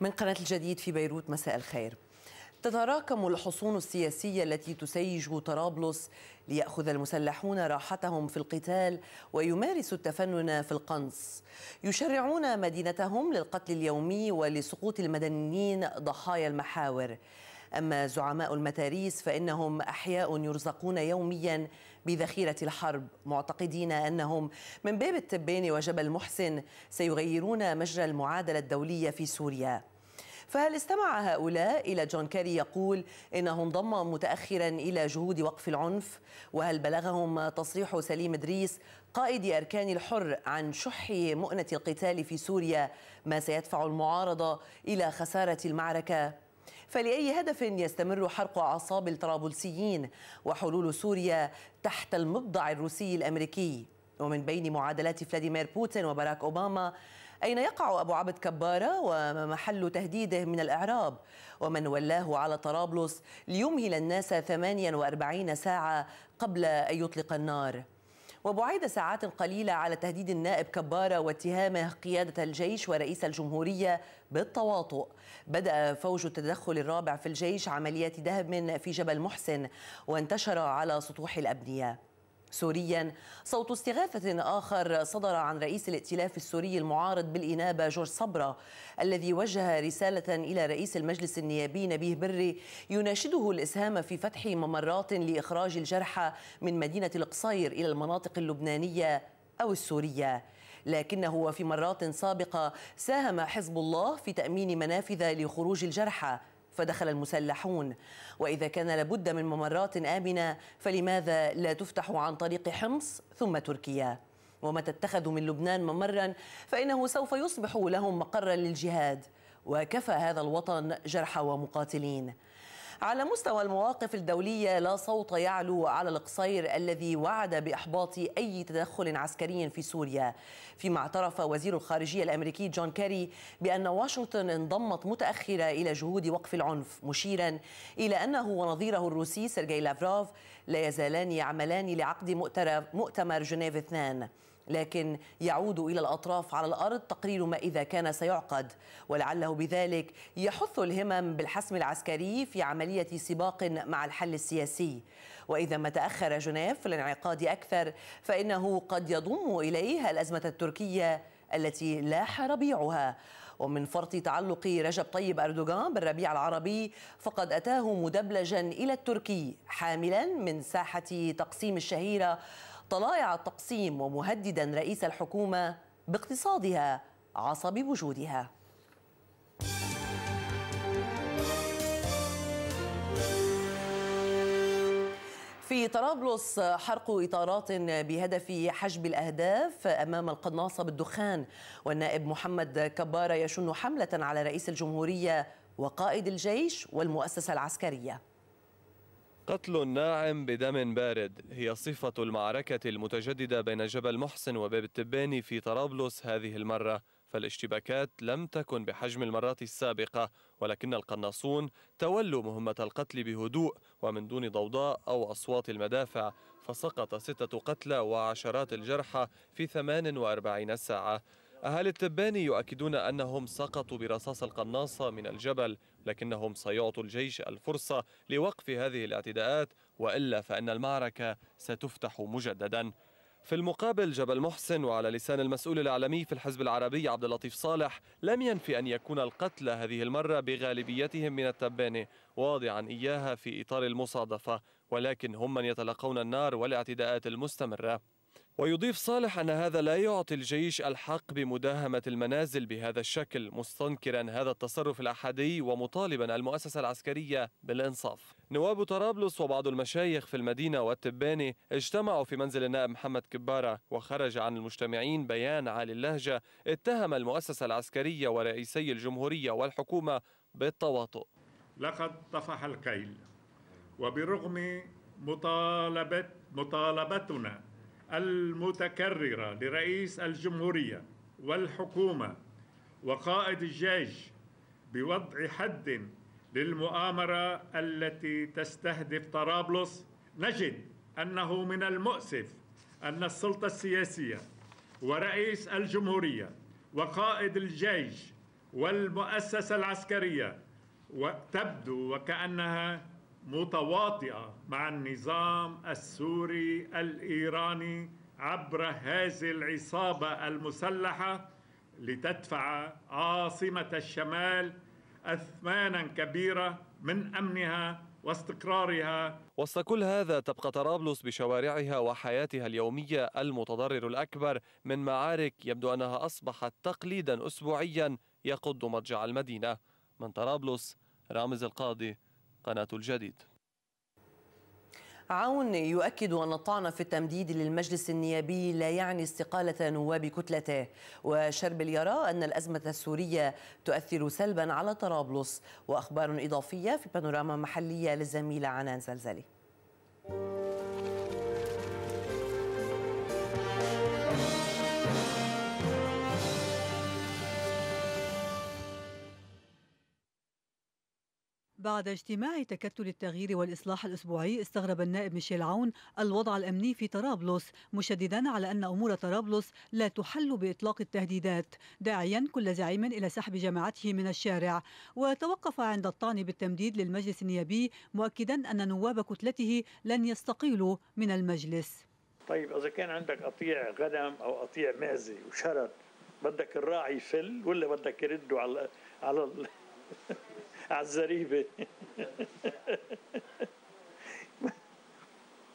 من قناة الجديد في بيروت مساء الخير تتراكم الحصون السياسية التي تسيج طرابلس ليأخذ المسلحون راحتهم في القتال ويمارسوا التفنن في القنص يشرعون مدينتهم للقتل اليومي ولسقوط المدنيين ضحايا المحاور أما زعماء المتاريس فإنهم أحياء يرزقون يوميا بذخيرة الحرب معتقدين أنهم من باب التباني وجبل محسن سيغيرون مجرى المعادلة الدولية في سوريا فهل استمع هؤلاء إلى جون كيري يقول إنه انضم متأخرا إلى جهود وقف العنف وهل بلغهم تصريح سليم إدريس قائد أركان الحر عن شح مؤنة القتال في سوريا ما سيدفع المعارضة إلى خسارة المعركة فلأي هدف يستمر حرق أعصاب الطرابلسيين وحلول سوريا تحت المبضع الروسي الأمريكي ومن بين معادلات فلاديمير بوتين وباراك أوباما أين يقع أبو عبد كبارة وما محل تهديده من الإعراب ومن ولاه على طرابلس ليمهل الناس 48 ساعة قبل أن يطلق النار وبعيد ساعات قليلة على تهديد النائب كبارة واتهامه قيادة الجيش ورئيس الجمهورية بالتواطؤ بدأ فوج التدخل الرابع في الجيش عمليات دهب في جبل محسن وانتشر على سطوح الأبنية سوريا صوت استغاثة آخر صدر عن رئيس الائتلاف السوري المعارض بالإنابة جورج صبرة الذي وجه رسالة إلى رئيس المجلس النيابي نبيه بري يناشده الإسهام في فتح ممرات لإخراج الجرحى من مدينة القصير إلى المناطق اللبنانية أو السورية لكنه وفي مرات سابقة ساهم حزب الله في تأمين منافذ لخروج الجرحى فدخل المسلحون وإذا كان لابد من ممرات آمنة فلماذا لا تفتح عن طريق حمص ثم تركيا ومتى اتخذوا من لبنان ممرا فإنه سوف يصبح لهم مقرا للجهاد وكفى هذا الوطن جرحى ومقاتلين على مستوى المواقف الدولية لا صوت يعلو على القصير الذي وعد بإحباط أي تدخل عسكري في سوريا فيما اعترف وزير الخارجية الأمريكي جون كيري بأن واشنطن انضمت متأخرة إلى جهود وقف العنف مشيرا إلى أنه ونظيره الروسي سيرجي لافروف لا يزالان يعملان لعقد مؤتمر جنيف اثنان لكن يعود إلى الأطراف على الأرض تقرير ما إذا كان سيعقد ولعله بذلك يحث الهمم بالحسم العسكري في عملية سباق مع الحل السياسي وإذا ما تأخر جنيف للانعقاد أكثر فإنه قد يضم إليه الأزمة التركية التي لاح ربيعها ومن فرط تعلق رجب طيب أردوغان بالربيع العربي فقد أتاه مدبلجا إلى التركي حاملا من ساحة تقسيم الشهيرة طلائع التقسيم ومهددا رئيس الحكومة باقتصادها عصب وجودها في طرابلس حرق إطارات بهدف حجب الأهداف أمام القناصة بالدخان والنائب محمد كبارة يشن حملة على رئيس الجمهورية وقائد الجيش والمؤسسة العسكرية قتل ناعم بدم بارد هي صفة المعركة المتجددة بين جبل محسن وباب التباني في طرابلس هذه المرة فالاشتباكات لم تكن بحجم المرات السابقة ولكن القناصون تولوا مهمة القتل بهدوء ومن دون ضوضاء أو أصوات المدافع فسقط ستة قتلى وعشرات الجرحى في 48 ساعة أهالي التباني يؤكدون أنهم سقطوا برصاص القناصة من الجبل لكنهم سيعطوا الجيش الفرصة لوقف هذه الاعتداءات وإلا فإن المعركة ستفتح مجدداً في المقابل جبل محسن وعلى لسان المسؤول الإعلامي في الحزب العربي عبد اللطيف صالح لم ينفي أن يكون القتلى هذه المرة بغالبيتهم من التبانة واضعا إياها في إطار المصادفة ولكن هم من يتلقون النار والاعتداءات المستمرة ويضيف صالح أن هذا لا يعطي الجيش الحق بمداهمة المنازل بهذا الشكل مستنكرا هذا التصرف الأحادي ومطالبا المؤسسة العسكرية بالإنصاف نواب طرابلس وبعض المشايخ في المدينة والتباني اجتمعوا في منزل النائب محمد كبارة وخرج عن المجتمعين بيان عالي اللهجة اتهم المؤسسة العسكرية ورئيسي الجمهورية والحكومة بالتواطؤ لقد طفح الكيل وبرغم مطالبة مطالبتنا المتكررة لرئيس الجمهورية والحكومة وقائد الجيش بوضع حد للمؤامرة التي تستهدف طرابلس نجد أنه من المؤسف أن السلطة السياسية ورئيس الجمهورية وقائد الجيش والمؤسسة العسكرية تبدو وكأنها متواطئه مع النظام السوري الايراني عبر هذه العصابه المسلحه لتدفع عاصمه الشمال اثمانا كبيره من امنها واستقرارها وسط كل هذا تبقى طرابلس بشوارعها وحياتها اليومية المتضرر الأكبر من معارك يبدو أنها أصبحت تقليدا أسبوعيا يقض مضجع المدينة من طرابلس رامز القاضي قناة الجديد عون يؤكد أن الطعن في التمديد للمجلس النيابي لا يعني استقالة نواب كتلته وشربل يرى أن الأزمة السورية تؤثر سلبا على طرابلس وأخبار إضافية في بانوراما محلية للزميلة عنان زلزلي بعد اجتماع تكتل التغيير والإصلاح الأسبوعي استغرب النائب ميشيل عون الوضع الأمني في طرابلس مشددا على أن أمور طرابلس لا تحل بإطلاق التهديدات داعيا كل زعيم إلى سحب جماعته من الشارع وتوقف عند الطعن بالتمديد للمجلس النيابي مؤكدا أن نواب كتلته لن يستقيلوا من المجلس طيب إذا كان عندك قطيع غنم أو قطيع معزة وشرد بدك الراعي يفل ولا بدك يردوا على على على الزريبه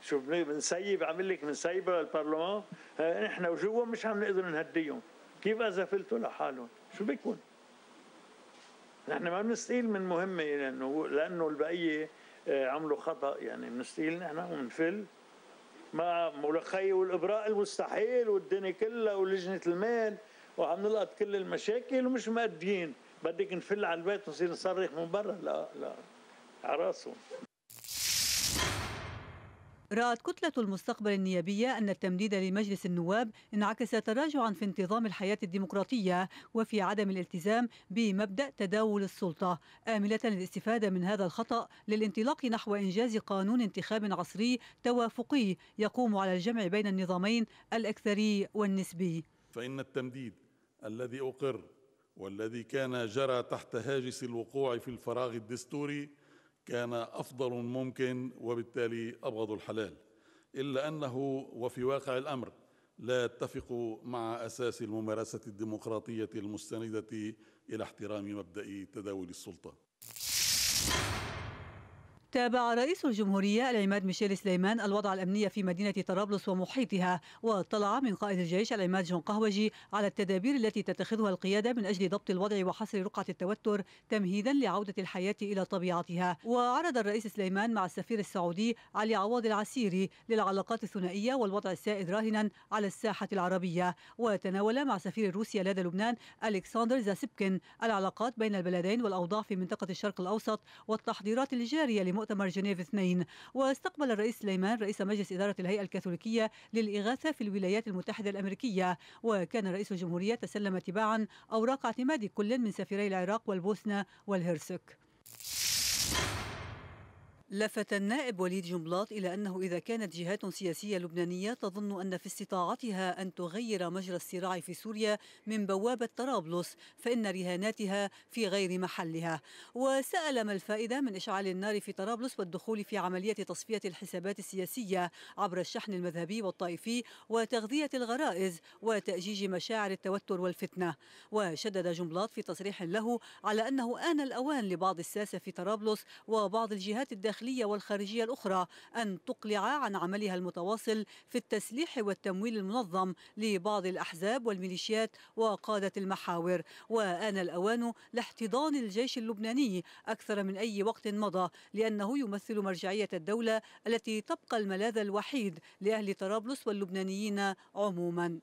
شو بنسيب عامل لك بنسيبها للبرلمان آه، نحن وجوا مش عم نقدر نهديهم كيف اذا فلتوا لحالهم شو بيكون نحن ما بنستقيل من مهمه لانه لانه البقيه آه، عملوا خطا يعني بنستقيل نحن وبنفل ما ملقي والابراء المستحيل والدنيا كلها ولجنه المال وعم نلقط كل المشاكل ومش ماديين بدك نفل على البيت ونصير نصرخ من برا لا لا راسه رأت كتلة المستقبل النيابية أن التمديد لمجلس النواب انعكس تراجعا في انتظام الحياة الديمقراطية وفي عدم الالتزام بمبدأ تداول السلطة آملة الاستفادة من هذا الخطأ للانطلاق نحو إنجاز قانون انتخاب عصري توافقي يقوم على الجمع بين النظامين الأكثري والنسبي فإن التمديد الذي أقر والذي كان جرى تحت هاجس الوقوع في الفراغ الدستوري كان افضل ممكن وبالتالي ابغض الحلال الا انه وفي واقع الامر لا يتفق مع اساس الممارسه الديمقراطيه المستنده الى احترام مبدا تداول السلطه تابع رئيس الجمهورية العماد ميشيل سليمان الوضع الأمني في مدينة طرابلس ومحيطها واطلع من قائد الجيش العماد جون قهوجي على التدابير التي تتخذها القيادة من أجل ضبط الوضع وحصر رقعة التوتر تمهيدا لعودة الحياة إلى طبيعتها وعرض الرئيس سليمان مع السفير السعودي علي عواض العسيري للعلاقات الثنائية والوضع السائد راهنا على الساحة العربية وتناول مع سفير روسيا لدى لبنان ألكسندر زاسبكن العلاقات بين البلدين والأوضاع في منطقة الشرق الأوسط والتحضيرات الجارية لمؤتمر مؤتمر جنيف اثنين واستقبل الرئيس سليمان رئيس مجلس إدارة الهيئة الكاثوليكية للإغاثة في الولايات المتحدة الأمريكية وكان رئيس الجمهورية تسلم تباعا أوراق اعتماد كل من سفيري العراق والبوسنة والهرسك لفت النائب وليد جنبلاط إلى أنه إذا كانت جهات سياسية لبنانية تظن أن في استطاعتها أن تغير مجرى الصراع في سوريا من بوابة طرابلس فإن رهاناتها في غير محلها وسأل ما الفائدة من إشعال النار في طرابلس والدخول في عملية تصفية الحسابات السياسية عبر الشحن المذهبي والطائفي وتغذية الغرائز وتأجيج مشاعر التوتر والفتنة وشدد جنبلاط في تصريح له على أنه آن الأوان لبعض الساسة في طرابلس وبعض الجهات الداخلية الداخلية والخارجية الأخرى أن تقلع عن عملها المتواصل في التسليح والتمويل المنظم لبعض الأحزاب والميليشيات وقادة المحاور وآن الأوان لاحتضان الجيش اللبناني أكثر من أي وقت مضى لأنه يمثل مرجعية الدولة التي تبقى الملاذ الوحيد لأهل طرابلس واللبنانيين عموما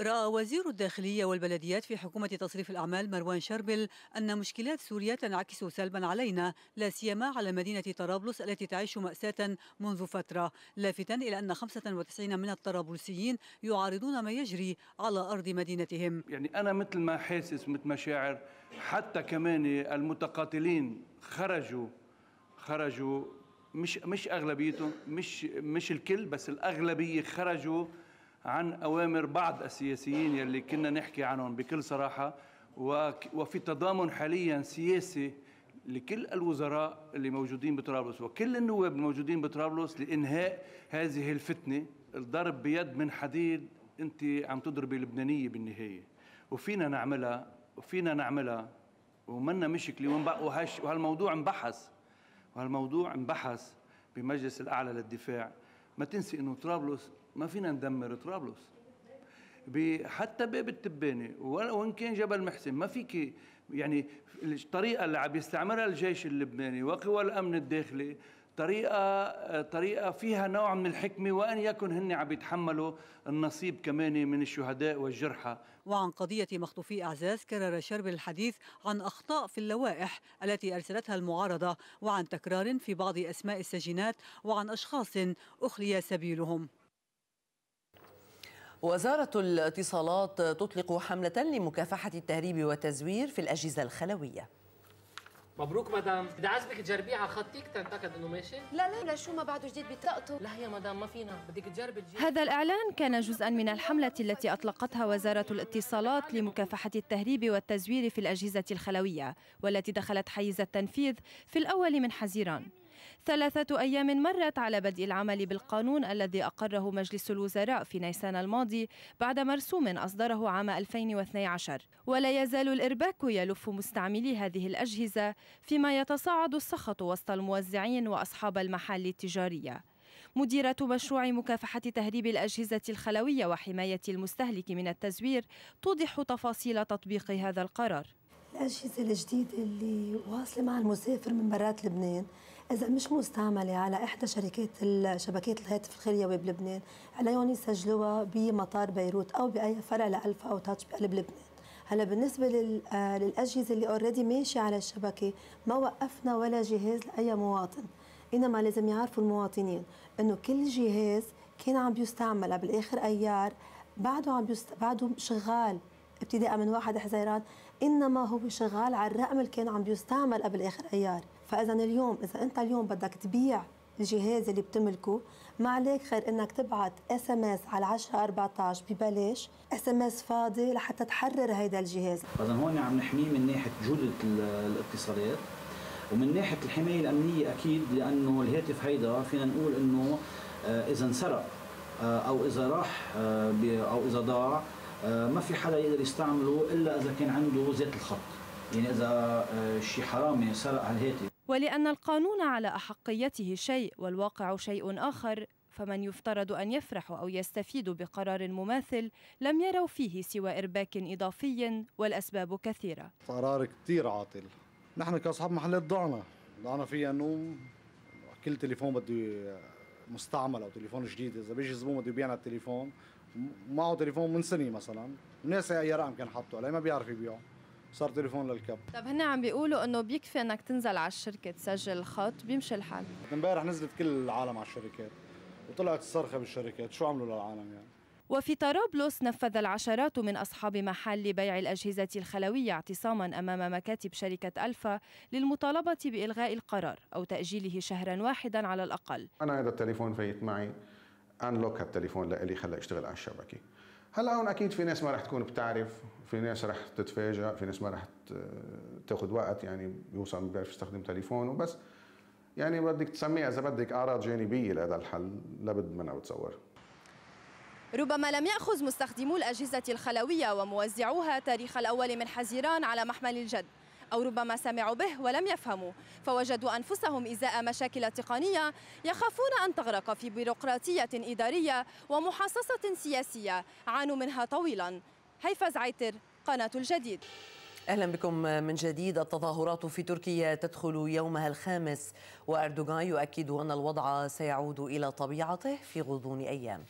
رأى وزير الداخلية والبلديات في حكومة تصريف الأعمال مروان شربل أن مشكلات سوريا تنعكس سلبا علينا لا سيما على مدينة طرابلس التي تعيش مأساة منذ فترة لافتا إلى أن 95 من الطرابلسيين يعارضون ما يجري على أرض مدينتهم يعني أنا مثل ما حاسس مثل ما شاعر حتى كمان المتقاتلين خرجوا خرجوا مش مش أغلبيتهم مش مش الكل بس الأغلبية خرجوا عن اوامر بعض السياسيين يلي كنا نحكي عنهم بكل صراحه وفي تضامن حاليا سياسي لكل الوزراء اللي موجودين بطرابلس وكل النواب الموجودين بطرابلس لانهاء هذه الفتنه الضرب بيد من حديد انت عم تضربي لبنانيه بالنهايه وفينا نعملها وفينا نعملها ومنا مشكله وهالموضوع انبحث وهالموضوع انبحث بمجلس الاعلى للدفاع ما تنسي انه طرابلس ما فينا ندمر طرابلس حتى باب التبانه وان كان جبل محسن ما فيك يعني الطريقه اللي عم يستعملها الجيش اللبناني وقوى الامن الداخلي طريقه طريقه فيها نوع من الحكمه وان يكن هن عم يتحملوا النصيب كمان من الشهداء والجرحى وعن قضيه مخطوفي اعزاز كرر شرب الحديث عن اخطاء في اللوائح التي ارسلتها المعارضه وعن تكرار في بعض اسماء السجينات وعن اشخاص اخلي سبيلهم وزارة الاتصالات تطلق حملة لمكافحة التهريب والتزوير في الأجهزة الخلوية مبروك مدام بدي عزبك تجربيه على خطيك تنتقد انه ماشي لا لا لا شو ما بعده جديد بطاقته لا يا مدام ما فينا بدك تجربي الجيل هذا الاعلان كان جزءا من الحمله التي اطلقتها وزاره الاتصالات لمكافحه التهريب والتزوير في الاجهزه الخلويه والتي دخلت حيز التنفيذ في الاول من حزيران ثلاثة أيام مرت على بدء العمل بالقانون الذي أقره مجلس الوزراء في نيسان الماضي بعد مرسوم أصدره عام 2012 ولا يزال الإرباك يلف مستعملي هذه الأجهزة فيما يتصاعد السخط وسط الموزعين وأصحاب المحال التجارية مديرة مشروع مكافحة تهريب الأجهزة الخلوية وحماية المستهلك من التزوير توضح تفاصيل تطبيق هذا القرار الأجهزة الجديدة اللي واصلة مع المسافر من برات لبنان إذا مش مستعملة على إحدى شركات شبكات الهاتف الخليوي بلبنان عليهم يسجلوها بمطار بيروت أو بأي فرع لألفا أو تاتش بقلب لبنان هلا بالنسبة آه، للأجهزة اللي اوريدي ماشية على الشبكة ما وقفنا ولا جهاز لأي مواطن إنما لازم يعرفوا المواطنين إنه كل جهاز كان عم بيستعمل قبل اخر أيار بعده عم بيست... بعده شغال ابتداء من 1 حزيران انما هو شغال على الرقم اللي كان عم بيستعمل قبل اخر ايار فاذا اليوم اذا انت اليوم بدك تبيع الجهاز اللي بتملكه ما عليك خير انك تبعت اس ام اس على 10 14 ببلاش اس ام اس فاضي لحتى تحرر هيدا الجهاز اذا هون عم نحميه من ناحيه جوده الاتصالات ومن ناحيه الحمايه الامنيه اكيد لانه الهاتف هيدا فينا نقول انه آه، اذا انسرق آه، او اذا راح آه، او اذا ضاع ما في حدا يقدر يستعمله الا اذا كان عنده ذات الخط يعني اذا شي حرامي سرق هالهاتف ولأن القانون على أحقيته شيء والواقع شيء آخر فمن يفترض أن يفرح أو يستفيد بقرار مماثل لم يروا فيه سوى إرباك إضافي والأسباب كثيرة قرار كثير عاطل نحن كأصحاب محلات ضعنا ضعنا فيه أنه كل تليفون بده مستعمل أو تليفون جديد إذا بيجي زبون بده يبيعنا التليفون معه تليفون من سنة مثلا الناس أي رقم كان حاطه عليه ما بيعرف يبيعه صار تليفون للكب طب هن عم بيقولوا انه بيكفي انك تنزل على الشركه تسجل الخط بيمشي الحال امبارح نزلت كل العالم على الشركات وطلعت الصرخه بالشركات شو عملوا للعالم يعني وفي طرابلس نفذ العشرات من أصحاب محل بيع الأجهزة الخلوية اعتصاما أمام مكاتب شركة ألفا للمطالبة بإلغاء القرار أو تأجيله شهرا واحدا على الأقل أنا هذا التليفون فايت معي أنلوك هالتليفون لإلي خلى أشتغل على الشبكة هلا هون اكيد في ناس ما راح تكون بتعرف في ناس راح تتفاجئ في ناس ما راح تاخذ وقت يعني يوصل ما بيعرف يستخدم تليفونه بس يعني بدك تسميها اذا بدك اعراض جانبيه لهذا الحل لابد منها بتصور ربما لم يأخذ مستخدمو الأجهزة الخلوية وموزعوها تاريخ الأول من حزيران على محمل الجد أو ربما سمعوا به ولم يفهموا فوجدوا أنفسهم إزاء مشاكل تقنية يخافون أن تغرق في بيروقراطية إدارية ومحاصصة سياسية عانوا منها طويلا هيفا زعيتر قناة الجديد اهلا بكم من جديد التظاهرات في تركيا تدخل يومها الخامس واردوغان يؤكد ان الوضع سيعود الى طبيعته في غضون ايام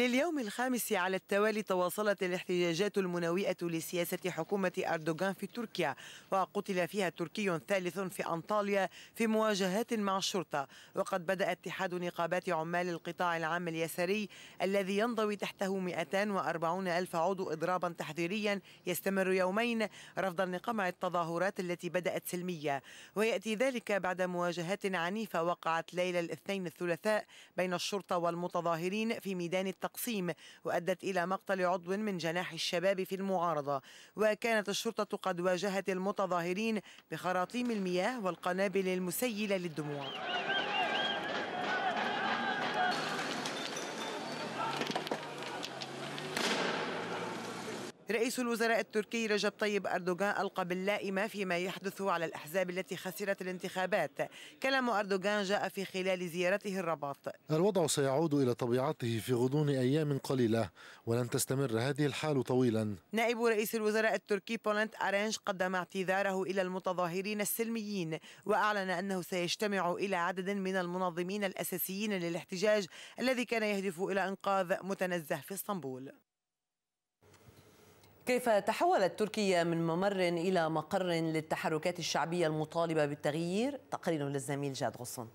لليوم الخامس على التوالي تواصلت الاحتجاجات المنوئة لسياسة حكومة أردوغان في تركيا وقتل فيها تركي ثالث في أنطاليا في مواجهات مع الشرطة وقد بدأ اتحاد نقابات عمال القطاع العام اليساري الذي ينضوي تحته 240 ألف عضو إضرابا تحذيريا يستمر يومين رفضا لقمع التظاهرات التي بدأت سلمية ويأتي ذلك بعد مواجهات عنيفة وقعت ليلة الاثنين الثلاثاء بين الشرطة والمتظاهرين في ميدان التقليد التقسيم وأدت إلى مقتل عضو من جناح الشباب في المعارضة وكانت الشرطة قد واجهت المتظاهرين بخراطيم المياه والقنابل المسيلة للدموع رئيس الوزراء التركي رجب طيب أردوغان ألقى باللائمة فيما يحدث على الأحزاب التي خسرت الانتخابات كلام أردوغان جاء في خلال زيارته الرباط الوضع سيعود إلى طبيعته في غضون أيام قليلة ولن تستمر هذه الحال طويلا نائب رئيس الوزراء التركي بولنت أرينج قدم اعتذاره إلى المتظاهرين السلميين وأعلن أنه سيجتمع إلى عدد من المنظمين الأساسيين للاحتجاج الذي كان يهدف إلى إنقاذ متنزه في اسطنبول كيف تحولت تركيا من ممر إلى مقر للتحركات الشعبية المطالبة بالتغيير تقرير للزميل جاد غصن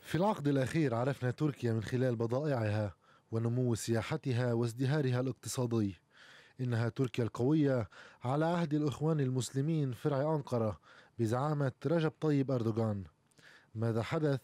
في العقد الأخير عرفنا تركيا من خلال بضائعها ونمو سياحتها وازدهارها الاقتصادي إنها تركيا القوية على عهد الإخوان المسلمين فرع أنقرة بزعامة رجب طيب أردوغان ماذا حدث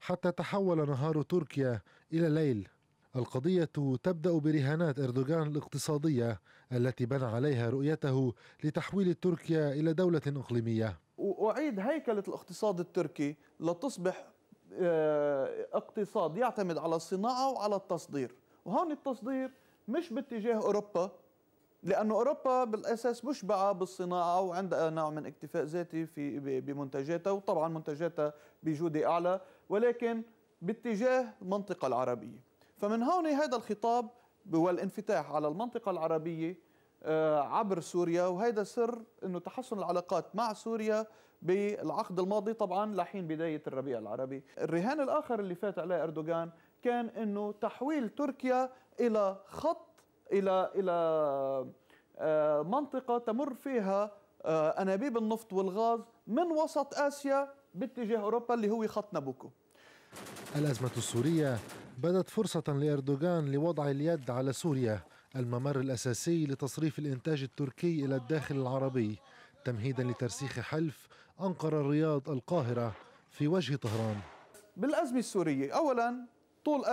حتى تحول نهار تركيا إلى ليل القضية تبدأ برهانات إردوغان الاقتصادية التي بنى عليها رؤيته لتحويل تركيا إلى دولة إقليمية وأعيد هيكلة الاقتصاد التركي لتصبح آه، اقتصاد يعتمد على الصناعة وعلى التصدير وهون التصدير مش باتجاه أوروبا لأن أوروبا بالأساس مشبعة بالصناعة وعندها نوع من اكتفاء ذاتي في بمنتجاتها وطبعا منتجاتها بجودة أعلى ولكن باتجاه المنطقة العربية فمن هون هذا الخطاب والانفتاح على المنطقة العربية آه، عبر سوريا وهذا سر انه تحسن العلاقات مع سوريا بالعقد الماضي طبعا لحين بدايه الربيع العربي، الرهان الاخر اللي فات عليه اردوغان كان انه تحويل تركيا الى خط الى الى آه، منطقه تمر فيها آه، انابيب النفط والغاز من وسط اسيا باتجاه اوروبا اللي هو خط نابوكو. الازمه السوريه بدت فرصة لأردوغان لوضع اليد على سوريا الممر الأساسي لتصريف الإنتاج التركي إلى الداخل العربي تمهيدا لترسيخ حلف أنقرة الرياض القاهرة في وجه طهران بالأزمة السورية أولا طول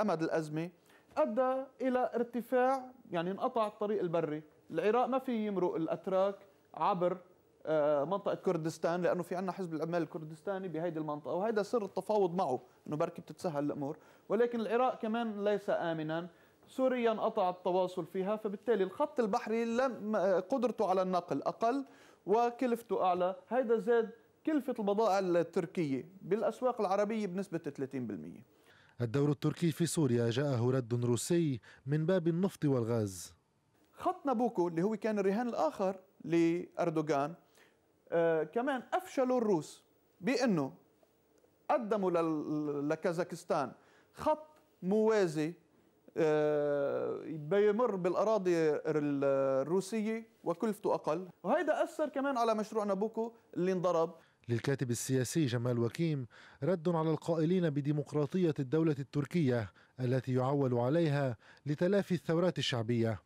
أمد الأزمة أدى إلى ارتفاع يعني انقطع الطريق البري العراق ما في يمرق الأتراك عبر آه، منطقه كردستان لانه في عندنا حزب العمال الكردستاني بهيدي المنطقه وهذا سر التفاوض معه انه بركي بتتسهل الامور ولكن العراق كمان ليس امنا سوريا انقطع التواصل فيها فبالتالي الخط البحري لم آه، قدرته على النقل اقل وكلفته اعلى هذا زاد كلفه البضائع التركيه بالاسواق العربيه بنسبه 30% الدور التركي في سوريا جاءه رد روسي من باب النفط والغاز خط نابوكو اللي هو كان الرهان الاخر لاردوغان آه، كمان افشلوا الروس بانه قدموا لكازاكستان خط موازي آه، بيمر بالاراضي الروسيه وكلفته اقل وهيدا اثر كمان على مشروع نابوكو اللي انضرب للكاتب السياسي جمال وكيم رد على القائلين بديمقراطيه الدوله التركيه التي يعول عليها لتلافي الثورات الشعبيه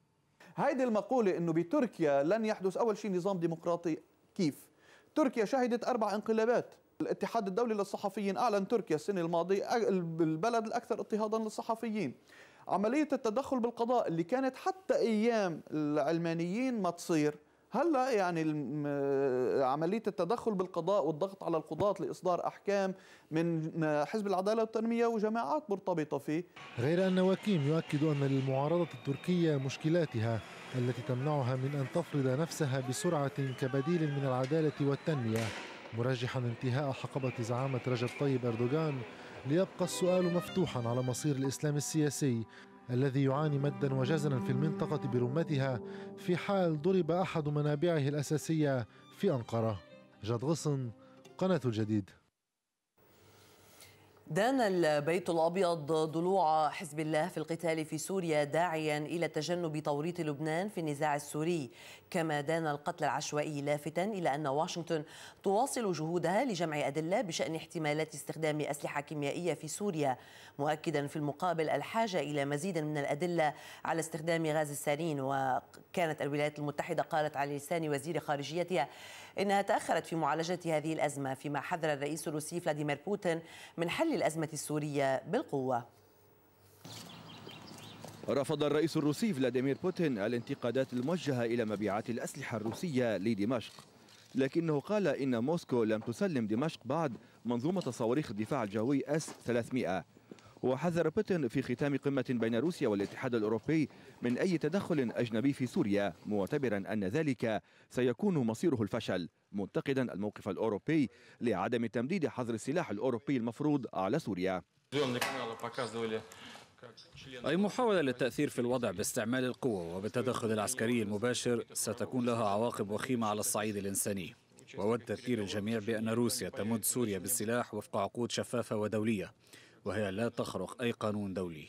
هيدي المقوله انه بتركيا لن يحدث اول شيء نظام ديمقراطي كيف؟ تركيا شهدت أربع انقلابات الاتحاد الدولي للصحفيين أعلن تركيا السنة الماضية البلد الأكثر اضطهادا للصحفيين عملية التدخل بالقضاء اللي كانت حتى أيام العلمانيين ما تصير هلا يعني عمليه التدخل بالقضاء والضغط على القضاة لاصدار احكام من حزب العداله والتنميه وجماعات مرتبطه فيه. غير ان وكيم يؤكد ان للمعارضه التركيه مشكلاتها التي تمنعها من أن تفرض نفسها بسرعة كبديل من العدالة والتنمية مرجحا انتهاء حقبة زعامة رجب طيب أردوغان ليبقى السؤال مفتوحا على مصير الإسلام السياسي الذي يعاني مدا وجزرا في المنطقة برمتها في حال ضرب أحد منابعه الأساسية في أنقرة جاد غصن قناة الجديد دان البيت الابيض ضلوع حزب الله في القتال في سوريا داعيا الى تجنب توريط لبنان في النزاع السوري كما دان القتل العشوائي لافتا الى ان واشنطن تواصل جهودها لجمع ادله بشان احتمالات استخدام اسلحه كيميائيه في سوريا مؤكدا في المقابل الحاجه الى مزيد من الادله على استخدام غاز السارين وكانت الولايات المتحده قالت على لسان وزير خارجيتها انها تاخرت في معالجه هذه الازمه فيما حذر الرئيس الروسي فلاديمير بوتين من حل الأزمة السورية بالقوة رفض الرئيس الروسي فلاديمير بوتين الانتقادات الموجهة إلى مبيعات الأسلحة الروسية لدمشق لكنه قال إن موسكو لم تسلم دمشق بعد منظومة صواريخ الدفاع الجوي أس 300 وحذر بوتين في ختام قمة بين روسيا والاتحاد الأوروبي من أي تدخل أجنبي في سوريا معتبرا أن ذلك سيكون مصيره الفشل منتقدا الموقف الأوروبي لعدم تمديد حظر السلاح الأوروبي المفروض على سوريا أي محاولة للتأثير في الوضع باستعمال القوة وبالتدخل العسكري المباشر ستكون لها عواقب وخيمة على الصعيد الإنساني وأود تذكير الجميع بأن روسيا تمد سوريا بالسلاح وفق عقود شفافة ودولية وهي لا تخرق أي قانون دولي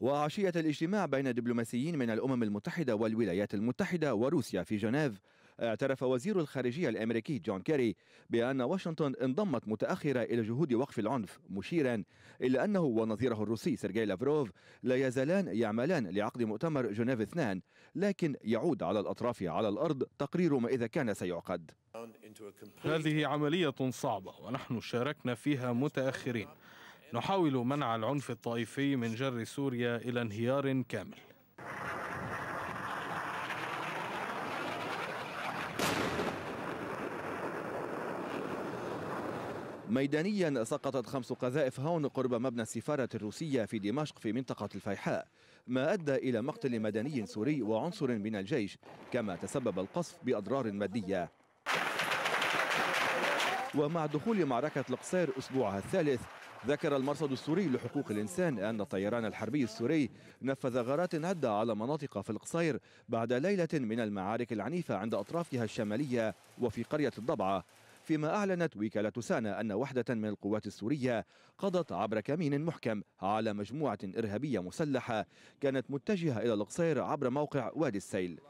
وعشية الاجتماع بين دبلوماسيين من الأمم المتحدة والولايات المتحدة وروسيا في جنيف اعترف وزير الخارجية الأمريكي جون كيري بأن واشنطن انضمت متأخرة إلى جهود وقف العنف مشيرا إلا أنه ونظيره الروسي سيرجي لافروف لا يزالان يعملان لعقد مؤتمر جنيف اثنان لكن يعود على الأطراف على الأرض تقرير ما إذا كان سيعقد هذه عملية صعبة ونحن شاركنا فيها متأخرين نحاول منع العنف الطائفي من جر سوريا إلى انهيار كامل ميدانيا سقطت خمس قذائف هون قرب مبنى السفارة الروسية في دمشق في منطقة الفيحاء ما أدى إلى مقتل مدني سوري وعنصر من الجيش كما تسبب القصف بأضرار مادية ومع دخول معركة القصير أسبوعها الثالث ذكر المرصد السوري لحقوق الإنسان أن الطيران الحربي السوري نفذ غارات عدة على مناطق في القصير بعد ليلة من المعارك العنيفة عند أطرافها الشمالية وفي قرية الضبعة فيما أعلنت وكالة سانا أن وحدة من القوات السورية قضت عبر كمين محكم على مجموعة إرهابية مسلحة كانت متجهة إلى القصير عبر موقع وادي السيل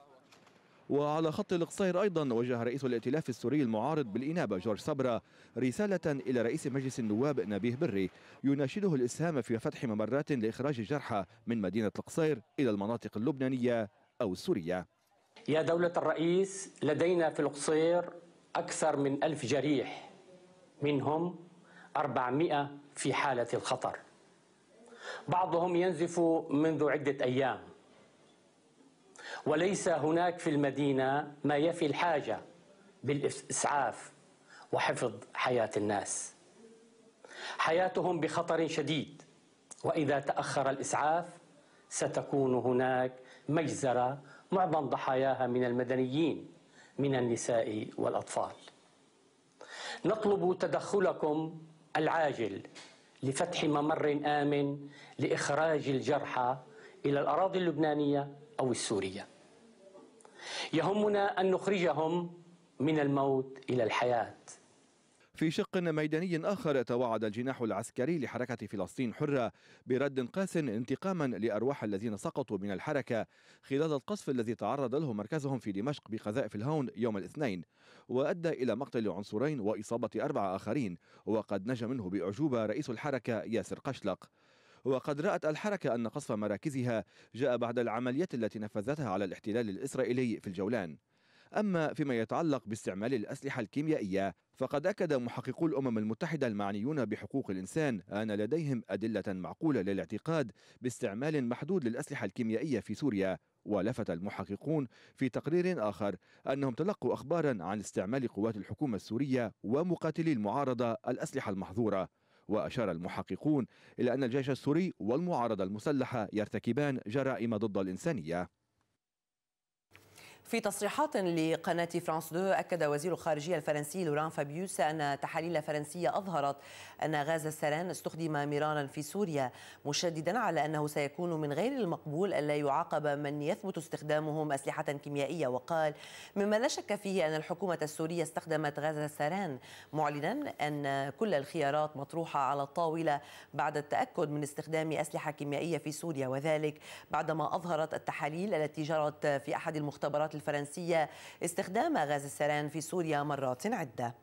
وعلى خط القصير أيضا وجه رئيس الائتلاف السوري المعارض بالإنابة جورج صبرا رسالة إلى رئيس مجلس النواب نبيه بري يناشده الإسهام في فتح ممرات لإخراج الجرحى من مدينة القصير إلى المناطق اللبنانية أو السورية يا دولة الرئيس لدينا في القصير أكثر من ألف جريح منهم 400 في حالة الخطر بعضهم ينزف منذ عدة أيام وليس هناك في المدينة ما يفي الحاجة بالإسعاف وحفظ حياة الناس حياتهم بخطر شديد وإذا تأخر الإسعاف ستكون هناك مجزرة معظم ضحاياها من المدنيين من النساء والأطفال نطلب تدخلكم العاجل لفتح ممر آمن لإخراج الجرحى إلى الأراضي اللبنانية أو السورية يهمنا أن نخرجهم من الموت إلى الحياة في شق ميداني آخر توعد الجناح العسكري لحركة فلسطين حرة برد قاس انتقاما لأرواح الذين سقطوا من الحركة خلال القصف الذي تعرض له مركزهم في دمشق بقذائف الهون يوم الاثنين وأدى إلى مقتل عنصرين وإصابة أربعة آخرين وقد نجا منه بأعجوبة رئيس الحركة ياسر قشلق وقد رأت الحركة أن قصف مراكزها جاء بعد العمليات التي نفذتها على الاحتلال الإسرائيلي في الجولان أما فيما يتعلق باستعمال الأسلحة الكيميائية فقد أكد محققو الأمم المتحدة المعنيون بحقوق الإنسان أن لديهم أدلة معقولة للاعتقاد باستعمال محدود للأسلحة الكيميائية في سوريا ولفت المحققون في تقرير آخر أنهم تلقوا أخبارا عن استعمال قوات الحكومة السورية ومقاتلي المعارضة الأسلحة المحظورة وأشار المحققون إلى أن الجيش السوري والمعارضة المسلحة يرتكبان جرائم ضد الإنسانية في تصريحات لقناة فرانس 2 أكد وزير الخارجية الفرنسي لوران فابيوس أن تحاليل فرنسية أظهرت أن غاز السران استخدم مرارا في سوريا مشددا على أنه سيكون من غير المقبول ألا يعاقب من يثبت استخدامهم أسلحة كيميائية وقال مما لا شك فيه أن الحكومة السورية استخدمت غاز السران معلنا أن كل الخيارات مطروحة على الطاولة بعد التأكد من استخدام أسلحة كيميائية في سوريا وذلك بعدما أظهرت التحاليل التي جرت في أحد المختبرات الفرنسية استخدام غاز السران في سوريا مرات عدة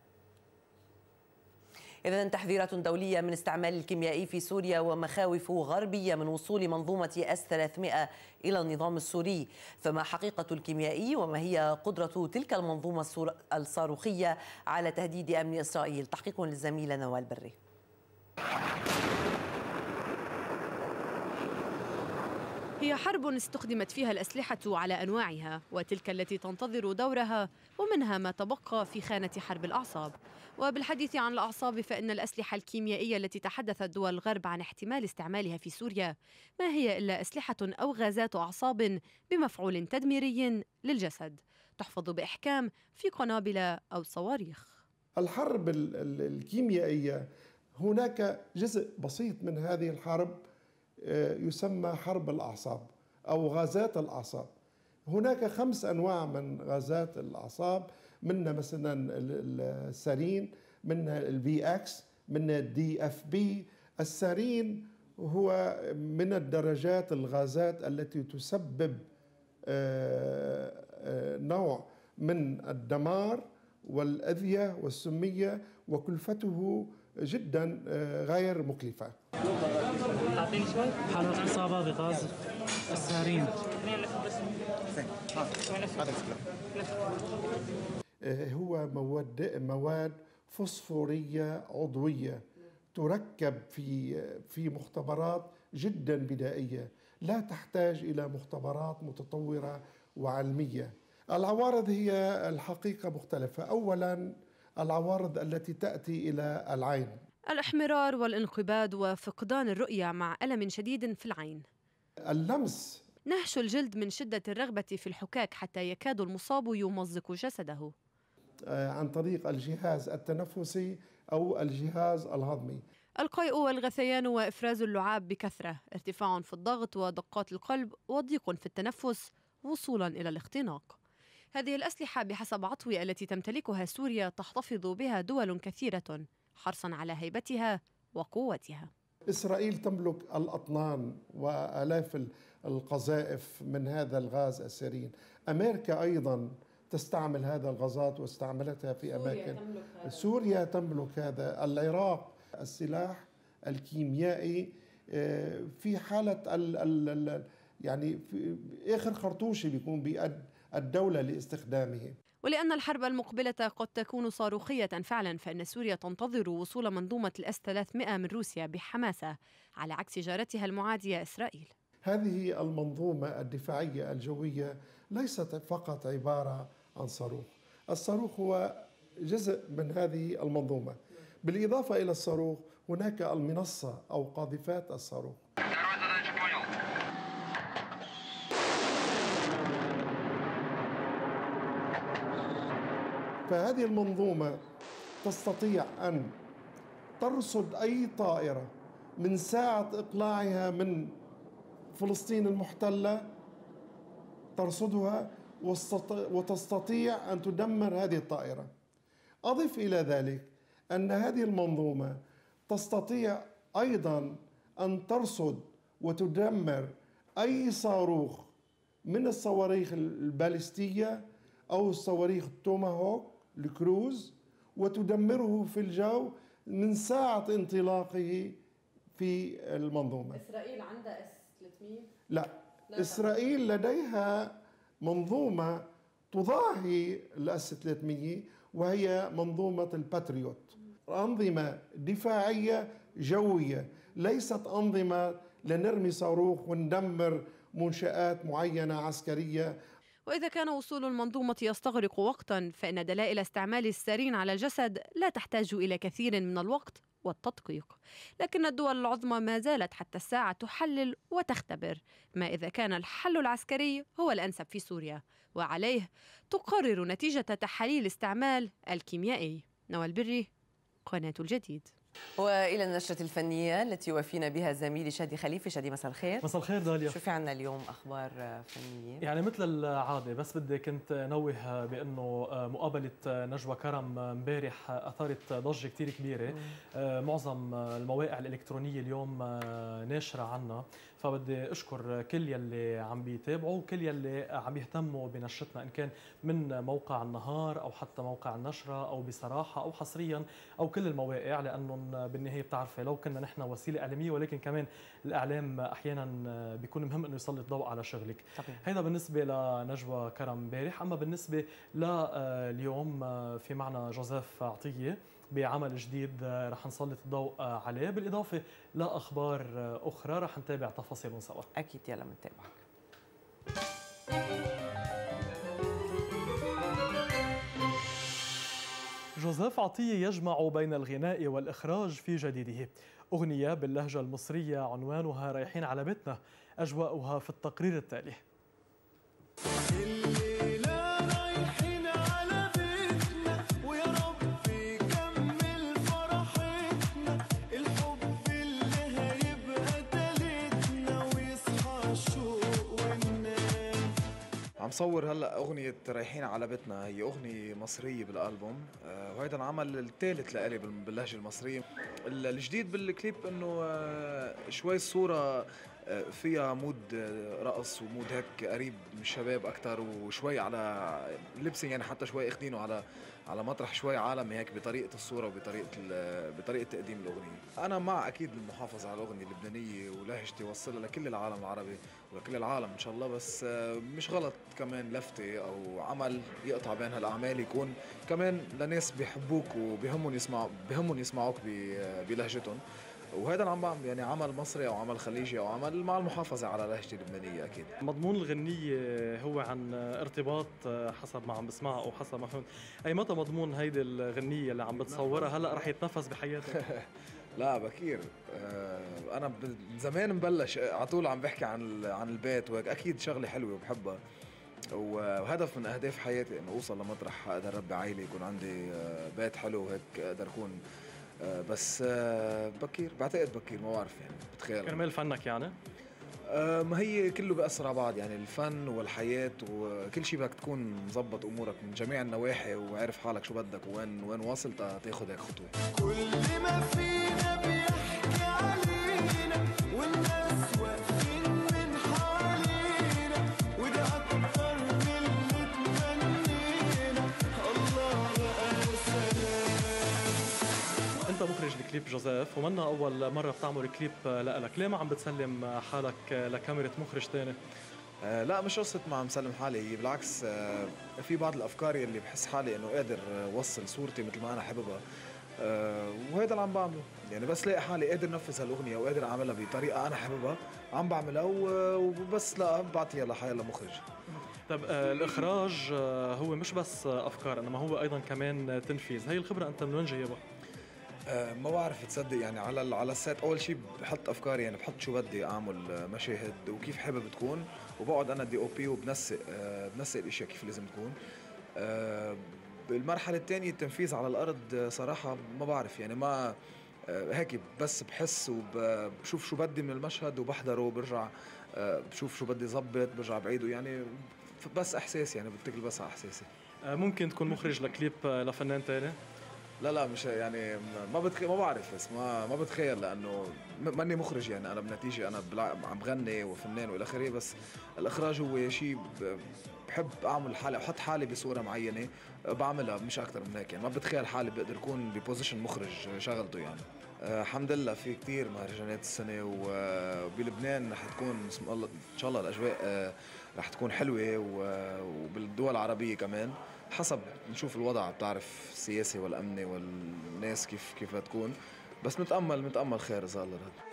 إذا تحذيرات دولية من استعمال الكيميائي في سوريا ومخاوف غربية من وصول منظومة أس 300 إلى النظام السوري فما حقيقة الكيميائي وما هي قدرة تلك المنظومة الصاروخية على تهديد أمن إسرائيل تحقيق للزميلة نوال بري هي حرب استخدمت فيها الأسلحة على أنواعها وتلك التي تنتظر دورها ومنها ما تبقى في خانة حرب الأعصاب وبالحديث عن الأعصاب فإن الأسلحة الكيميائية التي تحدثت دول الغرب عن احتمال استعمالها في سوريا ما هي إلا أسلحة أو غازات أعصاب بمفعول تدميري للجسد تحفظ بإحكام في قنابل أو صواريخ الحرب الكيميائية هناك جزء بسيط من هذه الحرب آه، يسمى حرب الأعصاب أو غازات الأعصاب هناك خمس أنواع من غازات الأعصاب منها مثلا السارين منها البي اكس منها الدي اف بي السارين هو من الدرجات الغازات التي تسبب آه، آه، نوع من الدمار والأذية والسمية وكلفته جدا آه، غير مكلفه. حاله اصابه بغاز السارين. آه، هو مواد مواد فوسفوريه عضويه تركب في في مختبرات جدا بدائيه لا تحتاج الى مختبرات متطوره وعلميه. العوارض هي الحقيقه مختلفه، اولا العوارض التي تاتي الى العين الاحمرار والانقباض وفقدان الرؤيه مع الم شديد في العين اللمس نهش الجلد من شده الرغبه في الحكاك حتى يكاد المصاب يمزق جسده آه، عن طريق الجهاز التنفسي او الجهاز الهضمي القيء والغثيان وافراز اللعاب بكثره ارتفاع في الضغط ودقات القلب وضيق في التنفس وصولا الى الاختناق هذه الأسلحة بحسب عطوي التي تمتلكها سوريا تحتفظ بها دول كثيرة حرصا على هيبتها وقوتها إسرائيل تملك الأطنان وآلاف القذائف من هذا الغاز السرين أمريكا أيضا تستعمل هذا الغازات واستعملتها في أماكن تملك سوريا تملك هذا العراق السلاح الكيميائي آه، في حالة يعني في آخر خرطوشة بيكون بيأد الدولة لاستخدامه ولأن الحرب المقبلة قد تكون صاروخية فعلا فإن سوريا تنتظر وصول منظومة الأس 300 من روسيا بحماسة على عكس جارتها المعادية إسرائيل هذه المنظومة الدفاعية الجوية ليست فقط عبارة عن صاروخ الصاروخ هو جزء من هذه المنظومة بالإضافة إلى الصاروخ هناك المنصة أو قاذفات الصاروخ فهذه المنظومة تستطيع أن ترصد أي طائرة من ساعة إقلاعها من فلسطين المحتلة ترصدها وتستطيع أن تدمر هذه الطائرة أضف إلى ذلك أن هذه المنظومة تستطيع أيضا أن ترصد وتدمر أي صاروخ من الصواريخ البالستية أو الصواريخ التوماهوك الكروز وتدمره في الجو من ساعة انطلاقه في المنظومة إسرائيل عندها اس 300 لا إسرائيل لديها منظومة تضاهي الاس 300 وهي منظومة الباتريوت أنظمة دفاعية جوية ليست أنظمة لنرمي صاروخ وندمر منشآت معينة عسكرية وإذا كان وصول المنظومة يستغرق وقتا فإن دلائل استعمال السارين على الجسد لا تحتاج إلى كثير من الوقت والتدقيق لكن الدول العظمى ما زالت حتى الساعة تحلل وتختبر ما إذا كان الحل العسكري هو الأنسب في سوريا وعليه تقرر نتيجة تحاليل استعمال الكيميائي نوال البري قناة الجديد والى النشره الفنيه التي يوفينا بها زميلي شادي خليفه شادي مساء الخير مساء الخير داليا شو في عندنا اليوم اخبار فنيه يعني مثل العاده بس بدي كنت نوه بانه مقابله نجوى كرم امبارح اثارت ضجه كثير كبيره مم. آه، معظم المواقع الالكترونيه اليوم آه، ناشره عنها فبدي اشكر كل يلي عم بيتابعوا وكل يلي عم يهتموا بنشرتنا ان كان من موقع النهار او حتى موقع النشره او بصراحه او حصريا او كل المواقع لانهم بالنهايه بتعرفي لو كنا نحن وسيله اعلاميه ولكن كمان الاعلام احيانا بيكون مهم انه يسلط ضوء على شغلك طبعا. هيدا بالنسبه لنجوى كرم امبارح اما بالنسبه لليوم في معنا جوزيف عطيه بعمل جديد آه، رح نسلط الضوء آه، عليه بالإضافة لأخبار آه، أخرى رح نتابع تفاصيلهم سوا أكيد يلا منتابعك جوزيف عطية يجمع بين الغناء والإخراج في جديده أغنية باللهجة المصرية عنوانها رايحين على بيتنا أجواؤها في التقرير التالي عم صور هلا اغنية رايحين على بيتنا هي اغنية مصرية بالالبوم أه وهيدا العمل الثالث لإلي باللهجة المصرية الجديد بالكليب انه آه، شوي الصورة آه، فيها مود آه، رقص ومود هيك قريب من الشباب اكثر وشوي على لبسي يعني حتى شوي اخذينه على على مطرح شوي عالمي هيك بطريقه الصوره وبطريقه بطريقه تقديم الاغنيه انا مع اكيد المحافظه على الاغنيه اللبنانيه ولهجتي وصلها لكل العالم العربي ولكل العالم ان شاء الله بس آه، مش غلط كمان لفته او عمل يقطع بين هالاعمال يكون كمان لناس بيحبوك وبهمهم يسمعوا بهمهم يسمعوك آه، بلهجتهم وهذا العم يعني عمل مصري او عمل خليجي او عمل مع المحافظه على لهجتي اللبنانيه اكيد مضمون الغنيه هو عن ارتباط آه، حسب ما عم بسمعه او حسب ما فهمت اي متى مضمون هيدي الغنيه اللي عم بتصورها هلا رح يتنفس بحياتك لا بكير آه، انا زمان مبلش آه، على طول عم بحكي عن عن البيت وهيك اكيد شغله حلوه وبحبها وهدف من اهداف حياتي انه اوصل لمطرح اقدر اربي عائله يكون عندي بيت حلو وهيك اقدر اكون آه، بس آه، بكير بعتقد بكير ما بعرف يعني بتخيل كرمال فنك يعني؟ آه، ما هي كله بيأثر على بعض يعني الفن والحياة وكل شيء بدك تكون مظبط أمورك من جميع النواحي وعارف حالك شو بدك وين وين واصل تاخذ هيك خطوة كل ما فينا انت مخرج الكليب جوزيف ومنا اول مره بتعمل كليب لإلك ليه ما عم بتسلم حالك لكاميرا مخرج ثاني آه لا مش قصة ما عم سلم حالي هي بالعكس آه في بعض الافكار يلي بحس حالي انه قادر وصل صورتي مثل ما انا حاببها آه وهيدا اللي عم بعمله يعني بس لاقي حالي قادر نفذ هالاغنيه وقادر اعملها بطريقه انا حاببها عم بعملها وبس لا بعطيها لحالي لمخرج طب آه، الاخراج آه، هو مش بس افكار انما هو ايضا كمان تنفيذ هي الخبره انت من وين جايبها ما بعرف تصدق يعني على على السات اول شيء بحط افكاري يعني بحط شو بدي اعمل آه، مشاهد وكيف حابب تكون وبقعد انا دي او بي وبنسق آه، بنسق الاشياء كيف لازم تكون آه، بالمرحله الثانيه التنفيذ على الارض صراحه ما بعرف يعني ما هيك بس بحس وبشوف شو بدي من المشهد وبحضره وبرجع بشوف شو بدي ظبط برجع بعيده يعني بس احساس يعني بتكل بس على احساسي ممكن تكون مخرج لكليب لفنان تاني لا لا مش يعني ما بتخ... ما بعرف بس ما ما بتخيل لانه ماني مخرج يعني انا بنتيجه انا بلع... عم بغني وفنان والى اخره بس الاخراج هو شيء ب... بحب اعمل حالي احط حالي بصوره معينه بعملها مش اكثر من هيك يعني ما بتخيل حالي بقدر اكون ببوزيشن مخرج شغلته يعني آه، الحمد لله في كثير مهرجانات السنه وبلبنان آه، رح تكون بسم الله ان شاء الله الاجواء آه، رح تكون حلوه وبالدول العربيه كمان حسب نشوف الوضع بتعرف السياسي والامني والناس كيف كيف تكون بس نتامل نتامل خير اذا الله رد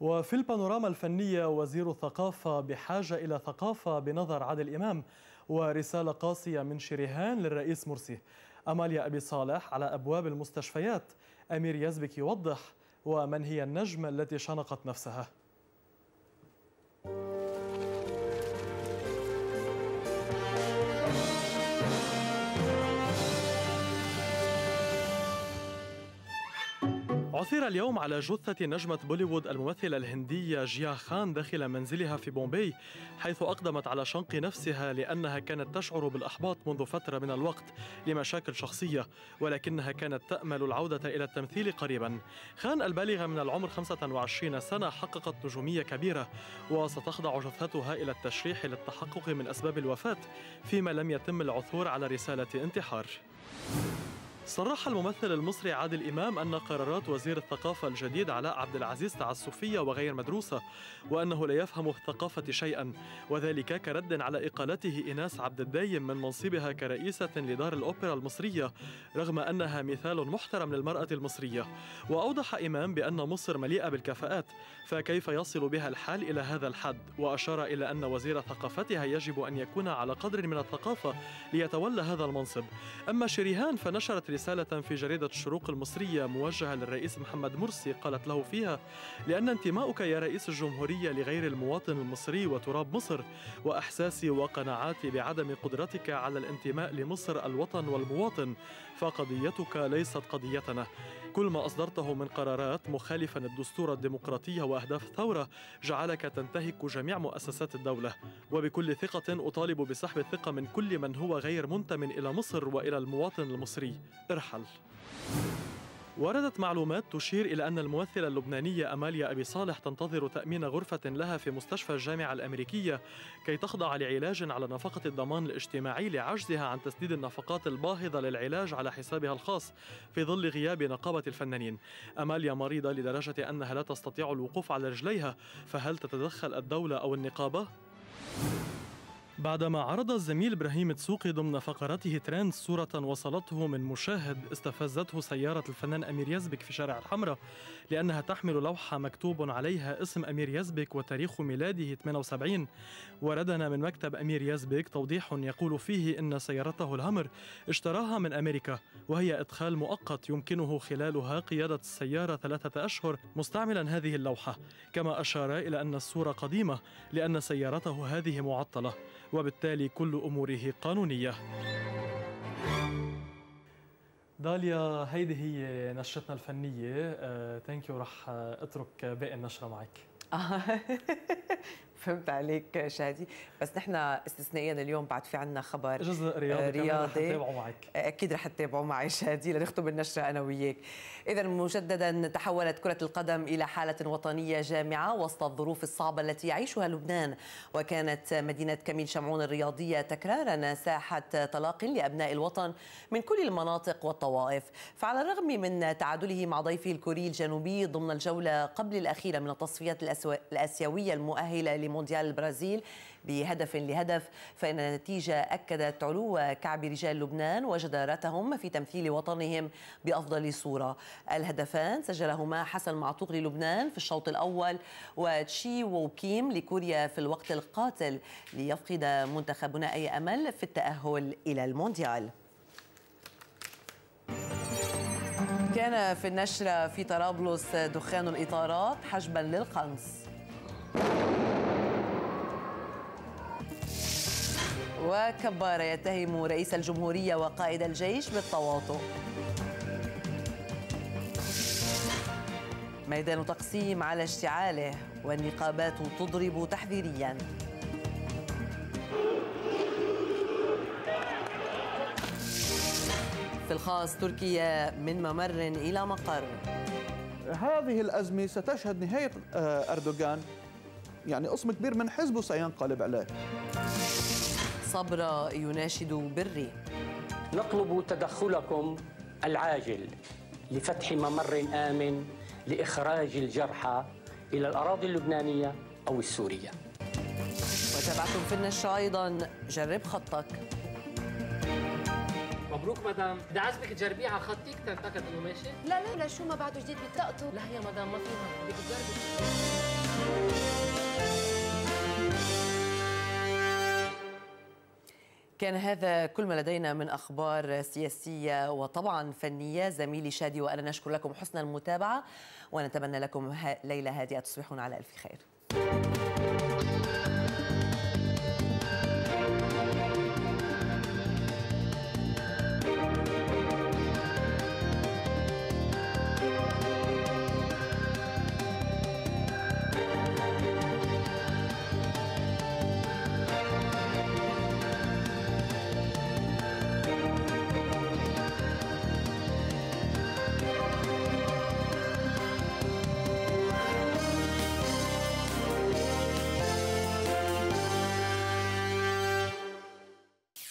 وفي البانوراما الفنية وزير الثقافة بحاجة إلى ثقافة بنظر عادل إمام ورسالة قاسية من شريهان للرئيس مرسي أماليا أبي صالح على أبواب المستشفيات أمير يزبك يوضح ومن هي النجمة التي شنقت نفسها عثر اليوم على جثة نجمة بوليوود الممثلة الهندية جيا خان داخل منزلها في بومبي حيث أقدمت على شنق نفسها لأنها كانت تشعر بالإحباط منذ فترة من الوقت لمشاكل شخصية ولكنها كانت تأمل العودة إلى التمثيل قريبا خان البالغة من العمر 25 سنة حققت نجومية كبيرة وستخضع جثتها إلى التشريح للتحقق من أسباب الوفاة فيما لم يتم العثور على رسالة انتحار صرح الممثل المصري عادل إمام أن قرارات وزير الثقافة الجديد علاء عبد العزيز تعسفية وغير مدروسة وأنه لا يفهم الثقافة شيئا وذلك كرد على إقالته إناس عبد الدايم من منصبها كرئيسة لدار الأوبرا المصرية رغم أنها مثال محترم للمرأة المصرية وأوضح إمام بأن مصر مليئة بالكفاءات فكيف يصل بها الحال إلى هذا الحد وأشار إلى أن وزير ثقافتها يجب أن يكون على قدر من الثقافة ليتولى هذا المنصب أما شريهان فنشرت رسالة في جريدة الشروق المصرية موجهة للرئيس محمد مرسي قالت له فيها لأن انتماؤك يا رئيس الجمهورية لغير المواطن المصري وتراب مصر وأحساسي وقناعاتي بعدم قدرتك على الانتماء لمصر الوطن والمواطن فقضيتك ليست قضيتنا كل ما أصدرته من قرارات مخالفا للدستور الديمقراطية وأهداف الثورة جعلك تنتهك جميع مؤسسات الدولة وبكل ثقة أطالب بسحب الثقة من كل من هو غير منتم إلى مصر وإلى المواطن المصري ارحل وردت معلومات تشير إلى أن الممثلة اللبنانية أماليا أبي صالح تنتظر تأمين غرفة لها في مستشفى الجامعة الأمريكية كي تخضع لعلاج على نفقة الضمان الاجتماعي لعجزها عن تسديد النفقات الباهظة للعلاج على حسابها الخاص في ظل غياب نقابة الفنانين أماليا مريضة لدرجة أنها لا تستطيع الوقوف على رجليها فهل تتدخل الدولة أو النقابة؟ بعدما عرض الزميل ابراهيم تسوقي ضمن فقرته ترند صورة وصلته من مشاهد استفزته سيارة الفنان أمير يزبك في شارع الحمراء لأنها تحمل لوحة مكتوب عليها اسم أمير يزبك وتاريخ ميلاده 78 وردنا من مكتب أمير يزبك توضيح يقول فيه إن سيارته الهمر اشتراها من أمريكا وهي إدخال مؤقت يمكنه خلالها قيادة السيارة ثلاثة أشهر مستعملا هذه اللوحة كما أشار إلى أن الصورة قديمة لأن سيارته هذه معطلة وبالتالي كل أموره قانونية داليا هيدي هي نشرتنا الفنية ثانك يو رح اترك باقي النشرة معك فهمت عليك شادي بس نحن استثنائيا اليوم بعد في عنا خبر جزء رياضي, آه، رياضي. رح معك آه، اكيد رح تتابعه معي شادي لنختم النشره انا وياك اذا مجددا تحولت كره القدم الى حاله وطنيه جامعه وسط الظروف الصعبه التي يعيشها لبنان وكانت مدينه كميل شمعون الرياضيه تكرارا ساحه تلاق لابناء الوطن من كل المناطق والطوائف فعلى الرغم من تعادله مع ضيفه الكوري الجنوبي ضمن الجوله قبل الاخيره من التصفيات الاسيويه المؤهله مونديال البرازيل بهدف لهدف فإن النتيجة أكدت علو كعب رجال لبنان وجدارتهم في تمثيل وطنهم بأفضل صورة الهدفان سجلهما حسن معطوق للبنان في الشوط الأول وتشي ووكيم لكوريا في الوقت القاتل ليفقد منتخبنا أي أمل في التأهل إلى المونديال كان في النشرة في طرابلس دخان الإطارات حجبا للقنص وكبار يتهم رئيس الجمهورية وقائد الجيش بالتواطؤ ميدان تقسيم على اشتعاله والنقابات تضرب تحذيريا في الخاص تركيا من ممر إلى مقر هذه الأزمة ستشهد نهاية آه، أردوغان يعني قسم كبير من حزبه سينقلب عليه الصبر يناشد بري نطلب تدخلكم العاجل لفتح ممر آمن لإخراج الجرحى إلى الأراضي اللبنانية أو السورية وتابعتم في النشرة أيضا جرب خطك مبروك مدام بدي عازمك تجربيه على خطك تنتقد انه ماشي لا لا لا شو ما بعده جديد بطاقته لا يا مدام ما فيها بدك تجربي كان هذا كل ما لدينا من أخبار سياسية وطبعا فنية زميلي شادي وأنا نشكر لكم حسن المتابعة ونتمنى لكم ليلة هادئة تصبحون على ألف خير